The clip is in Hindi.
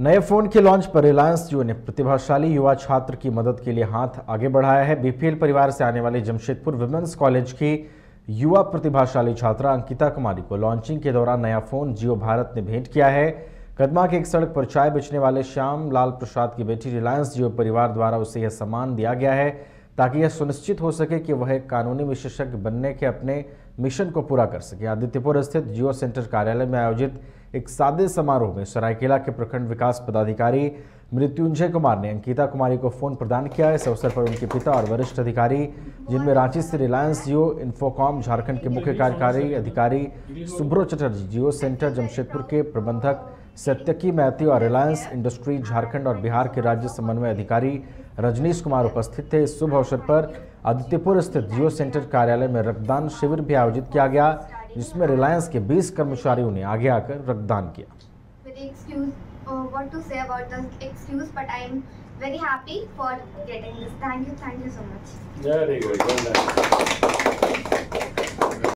नए फोन के लॉन्च पर रिलायंस जियो ने प्रतिभाशाली युवा छात्र की मदद के लिए हाथ आगे बढ़ाया है बीपीएल परिवार से आने वाले जमशेदपुर वुमेन्स कॉलेज की युवा प्रतिभाशाली छात्रा अंकिता कुमारी को लॉन्चिंग के दौरान नया फोन जियो भारत ने भेंट किया है कदमा के एक सड़क पर चाय बेचने वाले श्याम लाल प्रसाद की बेटी रिलायंस जियो परिवार द्वारा उसे यह सम्मान दिया गया है ताकि यह सुनिश्चित हो सके कि वह एक कानूनी विशेषज्ञ बनने के अपने मिशन को पूरा कर सके आदित्यपुर स्थित जियो सेंटर कार्यालय में आयोजित एक सादे समारोह में सरायकेला के प्रखंड विकास पदाधिकारी मृत्युंजय कुमार ने अंकिता कुमारी को फोन प्रदान किया इस अवसर पर उनके पिता और वरिष्ठ अधिकारी जिनमें रांची से रिलायंस जियो इन्फोकॉम झारखंड के मुख्य कार्यकारी अधिकारी सुब्रो चटर्जी जियो सेंटर जमशेदपुर के प्रबंधक सत्यकी मैथी और रिलायंस इंडस्ट्री झारखंड और बिहार के राज्य समन्वय अधिकारी रजनीश कुमार उपस्थित थे इस शुभ अवसर पर आदित्यपुर स्थित जियो सेंटर कार्यालय में रक्तदान शिविर भी आयोजित किया गया जिसमें रिलायंस के 20 कर्मचारियों ने आगे आकर रक्तदान किया